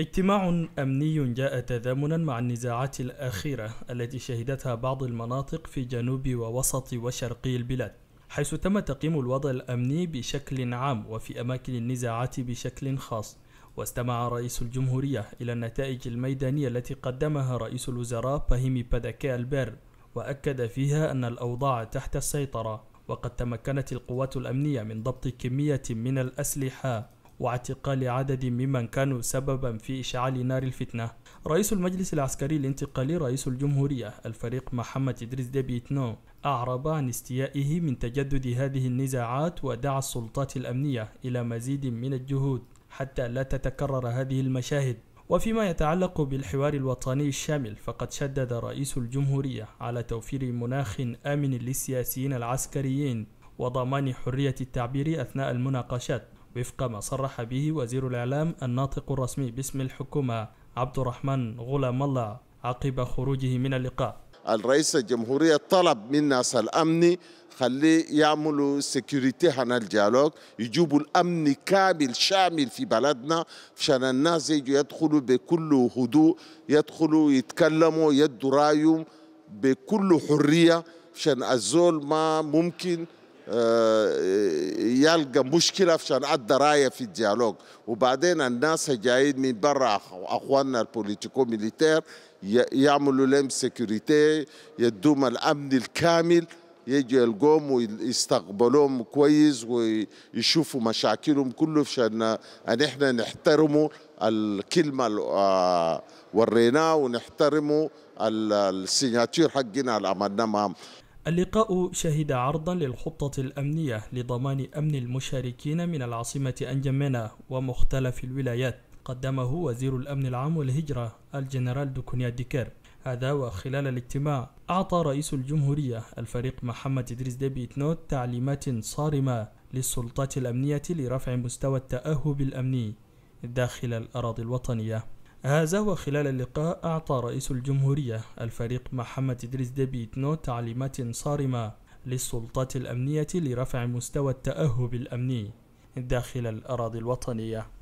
اجتماع أمني جاء تزامنا مع النزاعات الأخيرة التي شهدتها بعض المناطق في جنوب ووسط وشرقي البلاد حيث تم تقييم الوضع الأمني بشكل عام وفي أماكن النزاعات بشكل خاص واستمع رئيس الجمهورية إلى النتائج الميدانية التي قدمها رئيس الوزراء فهيمي باداكي البير وأكد فيها أن الأوضاع تحت السيطرة وقد تمكنت القوات الأمنية من ضبط كمية من الأسلحة واعتقال عدد ممن كانوا سببا في إشعال نار الفتنة رئيس المجلس العسكري الانتقالي رئيس الجمهورية الفريق محمد إدريس ديبيتنو أعرب عن استيائه من تجدد هذه النزاعات ودعا السلطات الأمنية إلى مزيد من الجهود حتى لا تتكرر هذه المشاهد وفيما يتعلق بالحوار الوطني الشامل فقد شدد رئيس الجمهورية على توفير مناخ آمن للسياسيين العسكريين وضمان حرية التعبير أثناء المناقشات وفق ما صرح به وزير الإعلام الناطق الرسمي باسم الحكومة عبد الرحمن غلام الله عقب خروجه من اللقاء الرئيس الجمهورية طلب من ناس الأمن خليه يعملوا سيكوريتي هنا الجالوك يجيبوا الأمن كامل شامل في بلدنا عشان الناس يجوا يدخلوا بكل هدوء يدخلوا يتكلموا يدوا رايهم بكل حرية عشان الزول ما ممكن آه، يلقى مشكله عشان ادى رايه في الديالوج وبعدين الناس جايين من برا اخواننا البوليتيكو ميليتير يعملوا لهم سيكوريتي يدوم الامن الكامل يجي يلقوهم ويستقبلوهم كويس ويشوفوا مشاكلهم كله عشان ان احنا نحترموا الكلمه اللي آه، وريناه ونحترموا السيناتير حقنا اللي عملناه معهم اللقاء شهد عرضا للخطة الأمنية لضمان أمن المشاركين من العاصمة أنجمنا ومختلف الولايات قدمه وزير الأمن العام والهجرة الجنرال دوكونيا ديكير هذا وخلال الاجتماع أعطى رئيس الجمهورية الفريق محمد إدريس ديبي نوت تعليمات صارمة للسلطات الأمنية لرفع مستوى التأهب الأمني داخل الأراضي الوطنية هذا وخلال اللقاء أعطى رئيس الجمهورية الفريق محمد إدريس ديبيتنو تعليمات صارمة للسلطات الأمنية لرفع مستوى التأهب الأمني داخل الأراضي الوطنية